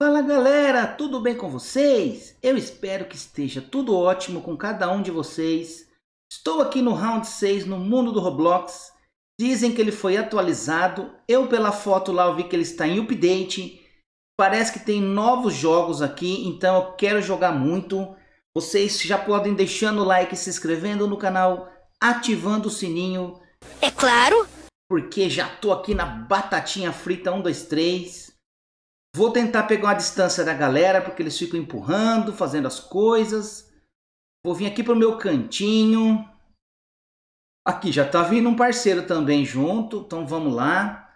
Fala galera, tudo bem com vocês? Eu espero que esteja tudo ótimo com cada um de vocês. Estou aqui no round 6 no mundo do Roblox. Dizem que ele foi atualizado. Eu pela foto lá eu vi que ele está em update. Parece que tem novos jogos aqui, então eu quero jogar muito. Vocês já podem deixando o like, se inscrevendo no canal, ativando o sininho. É claro! Porque já tô aqui na batatinha frita 123. 2, 3. Vou tentar pegar uma distância da galera, porque eles ficam empurrando, fazendo as coisas. Vou vir aqui pro meu cantinho. Aqui já tá vindo um parceiro também junto, então vamos lá.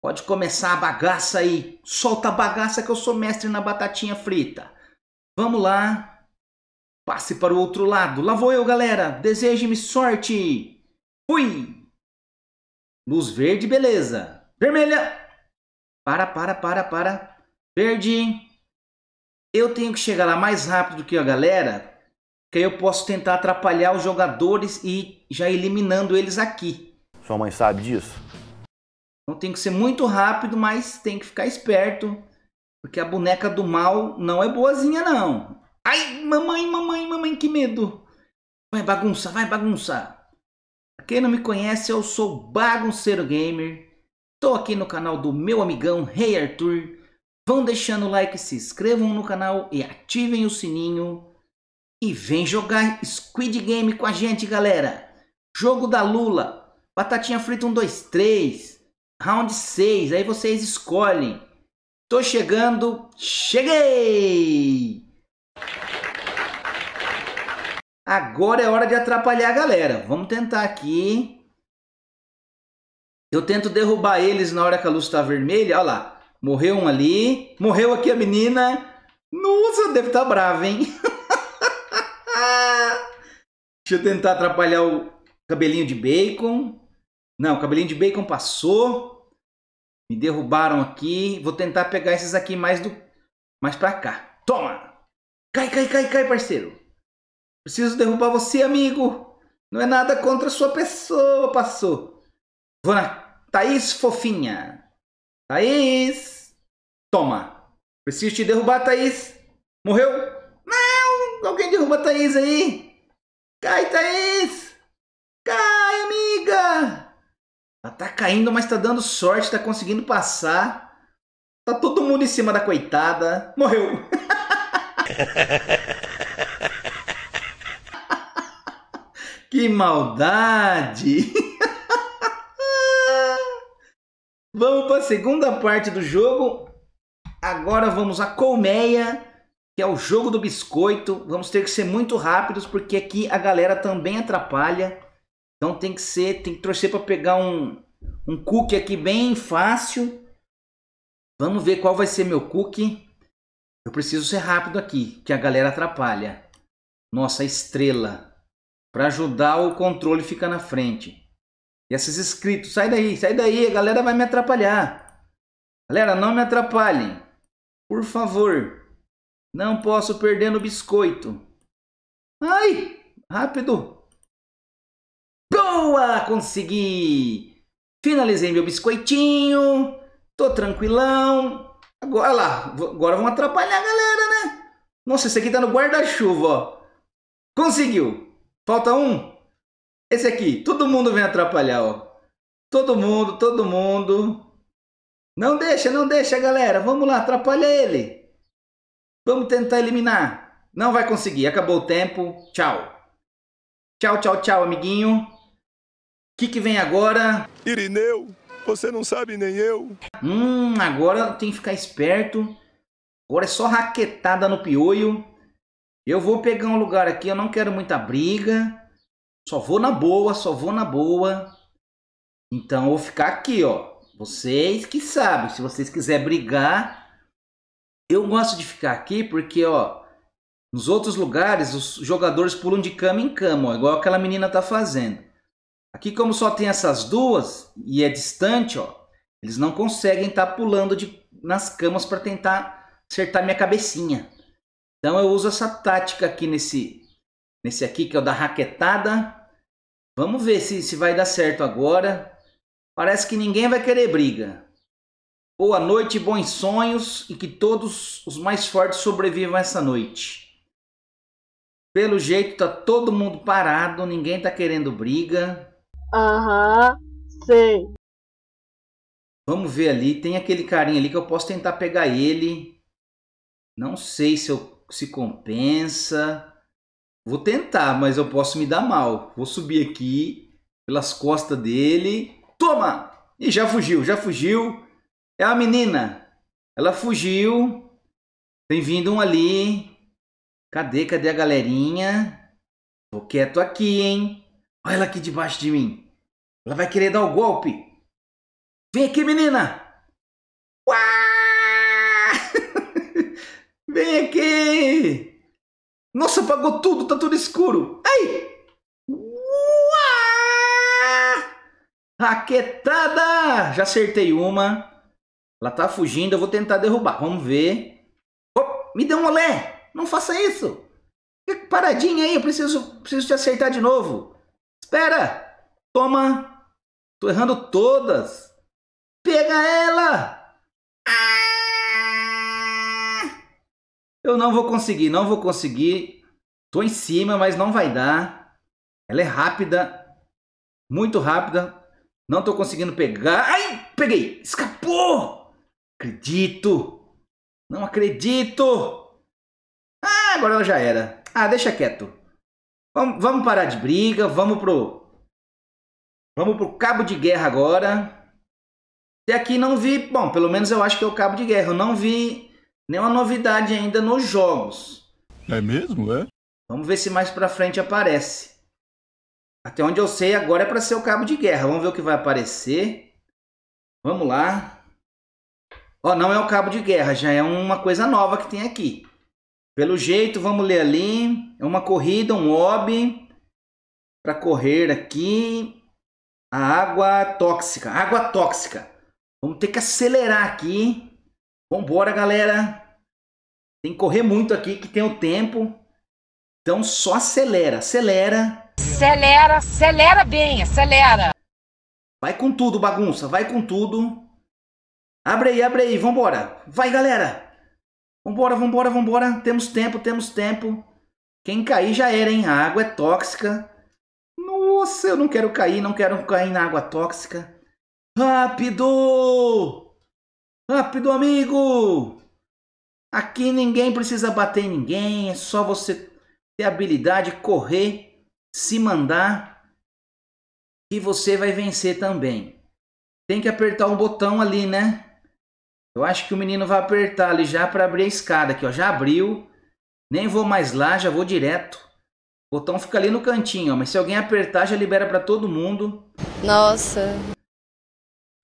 Pode começar a bagaça aí. Solta a bagaça que eu sou mestre na batatinha frita. Vamos lá. Passe para o outro lado. Lá vou eu, galera. Deseje-me sorte. Fui. Luz verde, beleza. Vermelha. Para, para, para, para. Verde, eu tenho que chegar lá mais rápido do que a galera, que aí eu posso tentar atrapalhar os jogadores e já eliminando eles aqui. Sua mãe sabe disso? Então tem que ser muito rápido, mas tem que ficar esperto, porque a boneca do mal não é boazinha não. Ai, mamãe, mamãe, mamãe, que medo. Vai bagunçar, vai bagunçar. Pra quem não me conhece, eu sou Bagunceiro Gamer. Tô aqui no canal do meu amigão Rei hey Arthur Vão deixando o like, se inscrevam no canal e ativem o sininho. E vem jogar Squid Game com a gente, galera. Jogo da Lula, batatinha frita 1, 2, 3, round 6, aí vocês escolhem. Tô chegando, cheguei! Agora é hora de atrapalhar a galera. Vamos tentar aqui. Eu tento derrubar eles na hora que a luz está vermelha. Olha lá. Morreu um ali. Morreu aqui a menina. Nossa, deve estar tá brava, hein? Deixa eu tentar atrapalhar o cabelinho de bacon. Não, o cabelinho de bacon passou. Me derrubaram aqui. Vou tentar pegar esses aqui mais do mais pra cá. Toma! Cai, cai, cai, cai, parceiro. Preciso derrubar você, amigo. Não é nada contra a sua pessoa, passou. Vou na Thaís Fofinha. Thaís! Toma. Preciso te derrubar, Thaís. Morreu? Não! Alguém derruba a Thaís aí! Cai, Thaís! Cai, amiga! Ela tá caindo, mas tá dando sorte, tá conseguindo passar. Tá todo mundo em cima da coitada. Morreu! que maldade! Vamos para a segunda parte do jogo, Agora vamos à colmeia, que é o jogo do biscoito. Vamos ter que ser muito rápidos, porque aqui a galera também atrapalha. Então tem que ser, tem que torcer para pegar um, um cookie aqui bem fácil. Vamos ver qual vai ser meu cookie. Eu preciso ser rápido aqui, que a galera atrapalha. Nossa estrela. Para ajudar o controle fica na frente. E esses inscritos, sai daí, sai daí, a galera vai me atrapalhar. Galera, não me atrapalhem. Por favor, não posso perder no biscoito. Ai, rápido. Boa, consegui. Finalizei meu biscoitinho. Tô tranquilão. Agora lá, agora vamos atrapalhar a galera, né? Nossa, esse aqui tá no guarda-chuva, ó. Conseguiu. Falta um. Esse aqui, todo mundo vem atrapalhar, ó. Todo mundo, todo mundo. Não deixa, não deixa, galera. Vamos lá, atrapalha ele. Vamos tentar eliminar. Não vai conseguir. Acabou o tempo. Tchau. Tchau, tchau, tchau, amiguinho. O que, que vem agora? Irineu, você não sabe nem eu. Hum, agora tem que ficar esperto. Agora é só raquetada no piolho. Eu vou pegar um lugar aqui, eu não quero muita briga. Só vou na boa, só vou na boa. Então eu vou ficar aqui, ó. Vocês que sabem, se vocês quiserem brigar, eu gosto de ficar aqui porque, ó, nos outros lugares os jogadores pulam de cama em cama, ó, igual aquela menina tá fazendo. Aqui como só tem essas duas e é distante, ó, eles não conseguem estar tá pulando de, nas camas para tentar acertar minha cabecinha. Então eu uso essa tática aqui nesse nesse aqui que é o da raquetada. Vamos ver se, se vai dar certo agora. Parece que ninguém vai querer briga. Boa noite, bons sonhos e que todos os mais fortes sobrevivam essa noite. Pelo jeito tá todo mundo parado, ninguém tá querendo briga. Aham, sei. Vamos ver ali, tem aquele carinha ali que eu posso tentar pegar ele. Não sei se eu se compensa. Vou tentar, mas eu posso me dar mal. Vou subir aqui pelas costas dele Toma! E já fugiu, já fugiu. É a menina. Ela fugiu. Tem vindo um ali. Cadê, cadê a galerinha? Tô quieto aqui, hein? Olha ela aqui debaixo de mim. Ela vai querer dar o golpe. Vem aqui, menina! Vem aqui! Nossa, apagou tudo, tá tudo escuro. Ai! Raquetada! Já acertei uma. Ela tá fugindo, eu vou tentar derrubar. Vamos ver. Oh, me deu um olé! Não faça isso! Fica paradinha aí, eu preciso, preciso te acertar de novo. Espera! Toma! Tô errando todas. Pega ela! Eu não vou conseguir, não vou conseguir. Tô em cima, mas não vai dar. Ela é rápida. Muito rápida. Não tô conseguindo pegar. Ai, peguei! Escapou! Acredito! Não acredito! Ah, agora ela já era. Ah, deixa quieto. Vamos, vamos parar de briga, vamos pro... Vamos pro cabo de guerra agora. E aqui é não vi... Bom, pelo menos eu acho que é o cabo de guerra. Eu não vi nenhuma novidade ainda nos jogos. É mesmo, é? Vamos ver se mais pra frente aparece. Até onde eu sei, agora é para ser o cabo de guerra. Vamos ver o que vai aparecer. Vamos lá. Ó, não é o cabo de guerra, já é uma coisa nova que tem aqui. Pelo jeito, vamos ler ali. É uma corrida, um hobby. Para correr aqui. A água tóxica. Água tóxica. Vamos ter que acelerar aqui. Vambora, galera. Tem que correr muito aqui que tem o tempo. Então só acelera, acelera. Acelera, acelera bem, acelera. Vai com tudo, bagunça, vai com tudo. Abre aí, abre aí, vambora. Vai, galera. Vambora, vambora, vambora. Temos tempo, temos tempo. Quem cair já era, hein? A água é tóxica. Nossa, eu não quero cair, não quero cair na água tóxica. Rápido! Rápido, amigo! Aqui ninguém precisa bater em ninguém, é só você ter habilidade, correr se mandar, que você vai vencer também. Tem que apertar um botão ali, né? Eu acho que o menino vai apertar ali já para abrir a escada aqui, ó. Já abriu. Nem vou mais lá, já vou direto. O botão fica ali no cantinho, ó. Mas se alguém apertar, já libera para todo mundo. Nossa.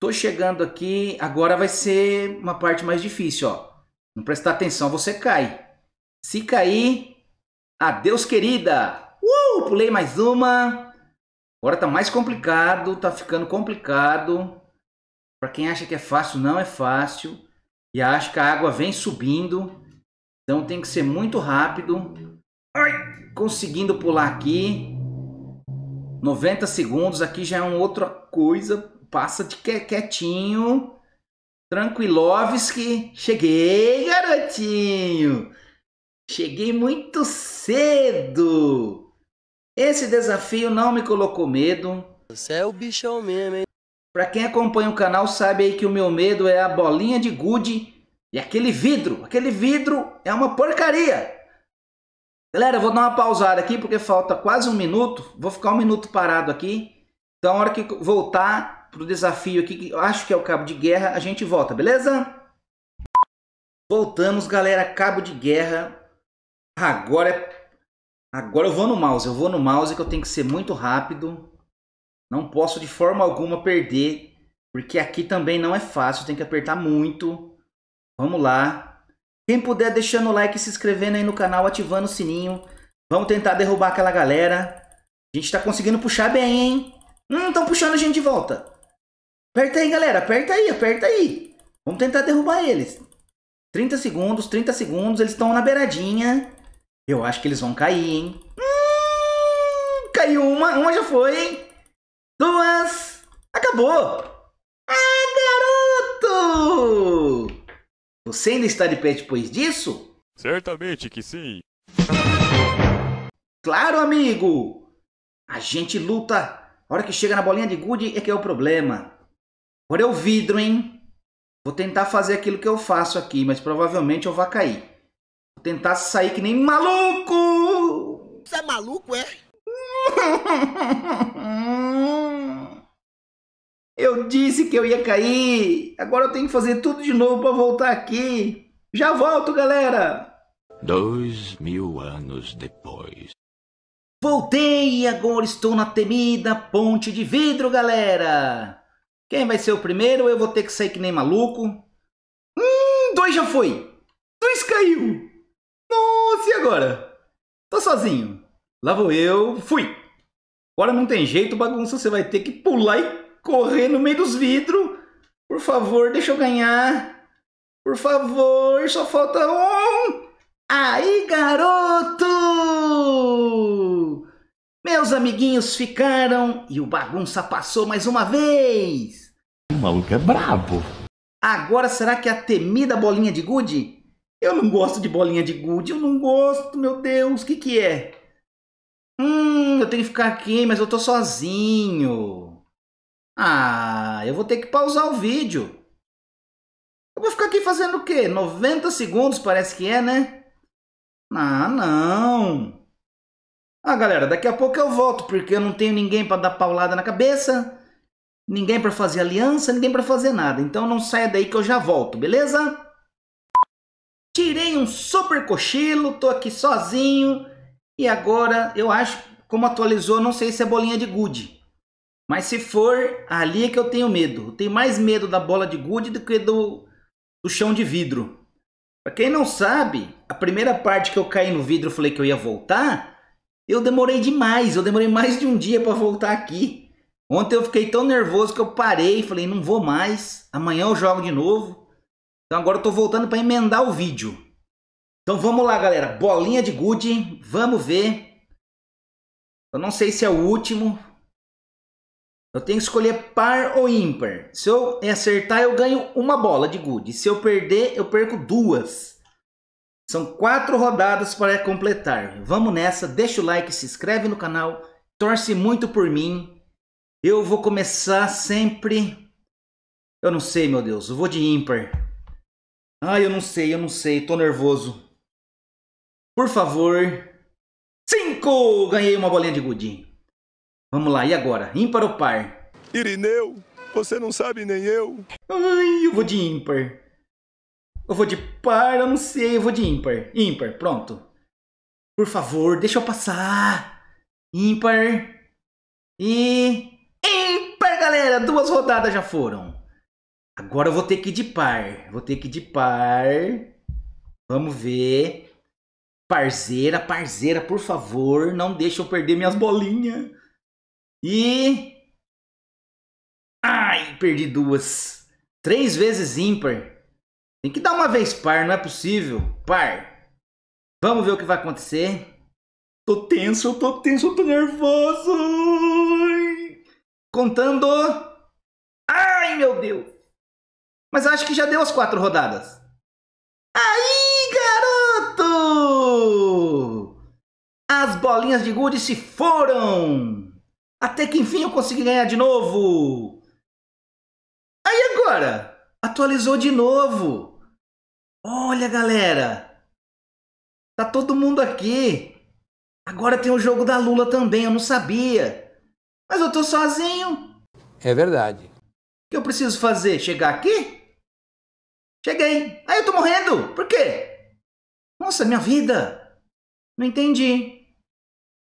Tô chegando aqui. Agora vai ser uma parte mais difícil, ó. Não prestar atenção, você cai. Se cair, adeus querida. Uh, pulei mais uma. Agora tá mais complicado, tá ficando complicado. Para quem acha que é fácil, não é fácil. E acha que a água vem subindo. Então tem que ser muito rápido. Ai, conseguindo pular aqui. 90 segundos, aqui já é uma outra coisa. Passa de quietinho. Tranquilovski. Cheguei, garotinho. Cheguei muito cedo. Esse desafio não me colocou medo. Você é o bichão mesmo, hein? Pra quem acompanha o canal sabe aí que o meu medo é a bolinha de gude e aquele vidro. Aquele vidro é uma porcaria. Galera, eu vou dar uma pausada aqui porque falta quase um minuto. Vou ficar um minuto parado aqui. Então, a hora que voltar pro desafio aqui, que eu acho que é o cabo de guerra, a gente volta, beleza? Voltamos, galera. Cabo de guerra. Agora é Agora eu vou no mouse, eu vou no mouse que eu tenho que ser muito rápido. Não posso de forma alguma perder, porque aqui também não é fácil, tem que apertar muito. Vamos lá. Quem puder deixando o like, se inscrevendo aí no canal, ativando o sininho. Vamos tentar derrubar aquela galera. A gente tá conseguindo puxar bem, hein? Hum, tão puxando a gente de volta. Aperta aí, galera. Aperta aí, aperta aí. Vamos tentar derrubar eles. 30 segundos, 30 segundos. Eles estão na beiradinha. Eu acho que eles vão cair, hein? Hum, caiu uma, uma já foi, hein? Duas! Acabou! Ah, garoto! Você ainda está de pé depois disso? Certamente que sim. Claro, amigo! A gente luta. A hora que chega na bolinha de gude é que é o problema. Agora é o vidro, hein? Vou tentar fazer aquilo que eu faço aqui, mas provavelmente eu vou cair tentar sair que nem maluco! Você é maluco, é? Eu disse que eu ia cair. Agora eu tenho que fazer tudo de novo para voltar aqui. Já volto, galera. Dois mil anos depois. Voltei e agora estou na temida ponte de vidro, galera. Quem vai ser o primeiro? Eu vou ter que sair que nem maluco. Hum, dois já foi. Dois caiu agora? Tô sozinho. Lá vou eu, fui! Agora não tem jeito, bagunça, você vai ter que pular e correr no meio dos vidros. Por favor, deixa eu ganhar. Por favor, só falta um. Aí, garoto! Meus amiguinhos ficaram e o bagunça passou mais uma vez. O maluco é brabo. Agora será que é a temida bolinha de gude eu não gosto de bolinha de gude, eu não gosto, meu Deus, o que que é? Hum, eu tenho que ficar aqui, mas eu tô sozinho. Ah, eu vou ter que pausar o vídeo. Eu vou ficar aqui fazendo o quê? 90 segundos parece que é, né? Ah, não. Ah, galera, daqui a pouco eu volto, porque eu não tenho ninguém para dar paulada na cabeça, ninguém para fazer aliança, ninguém para fazer nada. Então não saia daí que eu já volto, beleza? Tirei um super cochilo, tô aqui sozinho e agora eu acho, como atualizou, não sei se é bolinha de gude. Mas se for, ali é que eu tenho medo. Eu tenho mais medo da bola de gude do que do, do chão de vidro. Para quem não sabe, a primeira parte que eu caí no vidro, falei que eu ia voltar, eu demorei demais, eu demorei mais de um dia para voltar aqui. Ontem eu fiquei tão nervoso que eu parei, falei, não vou mais, amanhã eu jogo de novo. Então agora eu tô voltando para emendar o vídeo. Então vamos lá, galera. Bolinha de gude. Vamos ver. Eu não sei se é o último. Eu tenho que escolher par ou ímpar. Se eu acertar, eu ganho uma bola de gude. Se eu perder, eu perco duas. São quatro rodadas para completar. Vamos nessa. Deixa o like, se inscreve no canal. Torce muito por mim. Eu vou começar sempre... Eu não sei, meu Deus. Eu vou de ímpar. Ai, eu não sei, eu não sei, tô nervoso. Por favor. Cinco! Ganhei uma bolinha de gudim. Vamos lá, e agora? Ímpar ou par? Irineu, você não sabe nem eu. Ai, eu vou de ímpar. Eu vou de par, eu não sei, eu vou de ímpar. Ímpar, pronto. Por favor, deixa eu passar. Ímpar. E... Ímpar, galera! Duas rodadas já foram. Agora eu vou ter que ir de par. Vou ter que ir de par. Vamos ver. Parzeira, parzeira, por favor, não deixa eu perder minhas bolinhas. E. Ai, perdi duas. Três vezes ímpar. Tem que dar uma vez par, não é possível. Par. Vamos ver o que vai acontecer. Tô tenso, tô tenso, tô nervoso. Contando. Ai, meu Deus. Mas acho que já deu as quatro rodadas. Aí, garoto! As bolinhas de gude se foram! Até que enfim eu consegui ganhar de novo! Aí agora! Atualizou de novo! Olha, galera! Tá todo mundo aqui! Agora tem o jogo da Lula também, eu não sabia! Mas eu tô sozinho! É verdade. O que eu preciso fazer? Chegar aqui? Cheguei. Aí eu tô morrendo. Por quê? Nossa, minha vida. Não entendi.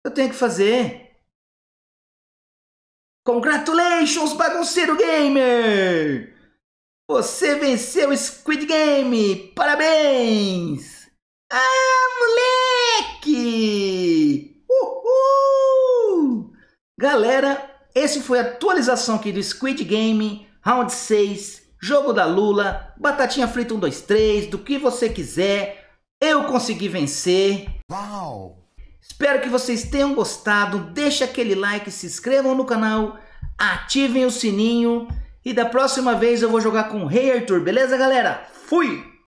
Eu tenho que fazer. Congratulations, bagunceiro gamer! Você venceu Squid Game! Parabéns! Ah, moleque! Uhul! Galera, esse foi a atualização aqui do Squid Game Round 6 jogo da Lula, batatinha frita 3, do que você quiser. Eu consegui vencer. Uau! Espero que vocês tenham gostado. Deixe aquele like, se inscrevam no canal, ativem o sininho. E da próxima vez eu vou jogar com o Rei Arthur, beleza, galera? Fui!